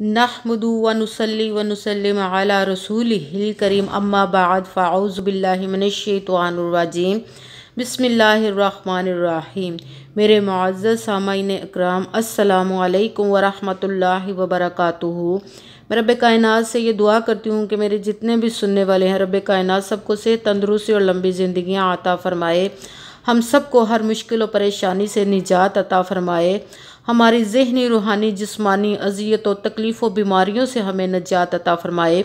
اما بعد فاعوذ بالله रसूल الشيطان करीम بسم الله الرحمن बसमीम मेरे मुआज़ सामाइन अकराम असलकम वरहमल वबरक मैं रब कायनात से ये दुआ करती हूँ कि मेरे जितने भी सुनने वाले हैं रब कायनात सबको से तंदरुस्ती और लंबी ज़िंदियाँ आता फ़रमाए हम सबको हर मुश्किल और परेशानी से निजात अता फरमाए हमारी जहनी रूहानी जिस्मानी अजियत और तकलीफ़ बीमारियों से हमें निजात अता फरमाए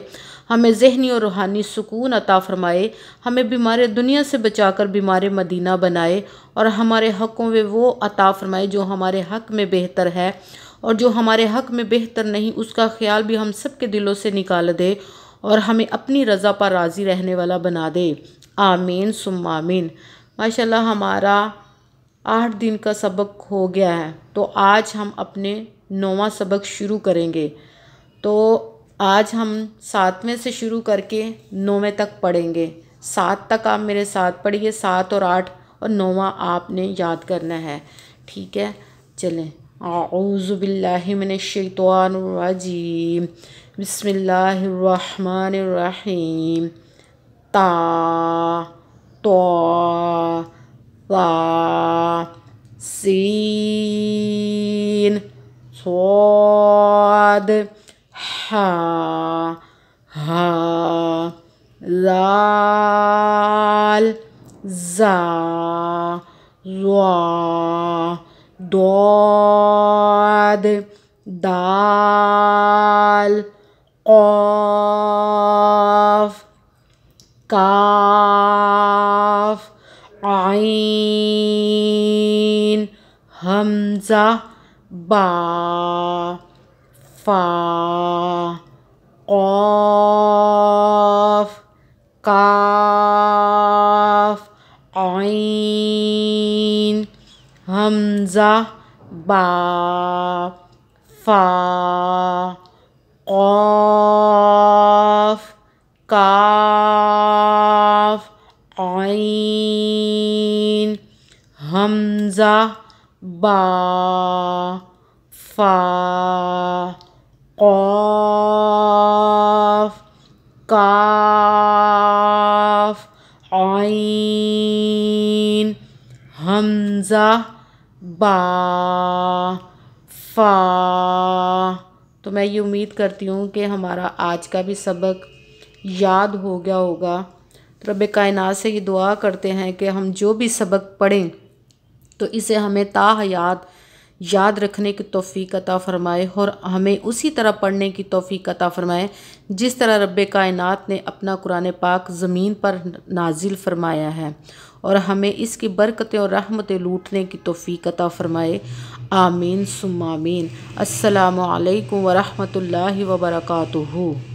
हमें जहनी और रूहानी सुकून अता फ़रमाए हमें बीमार दुनिया से बचाकर बीमार मदीना बनाए और हमारे हक़ों में वो अता फ़रमाए जो हमारे हक़ में बेहतर है और जो हमारे हक़ में बेहतर नहीं उसका ख्याल भी हम सब के दिलों से निकाल दे और हमें अपनी रज़ा पर राज़ी रहने वाला बना दे आमीन सुम आमीन माशाल्लाह हमारा आठ दिन का सबक हो गया है तो आज हम अपने नौवा सबक शुरू करेंगे तो आज हम सातवें से शुरू करके नौवें तक पढ़ेंगे सात तक आप मेरे साथ पढ़िए सात और आठ और नौवा आपने याद करना है ठीक है चलें आउज़बिल्लिमिनशैतवानरजीम बसमीम ता तो la, sin, swad, ha, ha, lal, za, ra, dod, dal, of, kaf, ain. Hamza, Ba, Fa, Qaf, Kaf, Ain, Hamza, Ba, Fa, Qaf, Kaf, Ain, Hamza, ba fa qaf kaf ain hamza बा तो मैं ये उम्मीद करती हूँ कि हमारा आज का भी सबक याद हो गया होगा तो रब कायनात से ये दुआ करते हैं कि हम जो भी सबक पढ़ें तो इसे हमें ताहयात याद रखने की तोफ़ी अता फ़रमाए और हमें उसी तरह पढ़ने की तोफ़ी अता फ़रमाए जिस तरह रब कायनात ने अपना कुरान पाक ज़मीन पर नाजिल फ़रमाया है और हमें इसकी बरकतें और रहमतें लूटने की तोफ़ी अता फ़रमाए आमीन सुमामीन असलकम वरहमल वर्का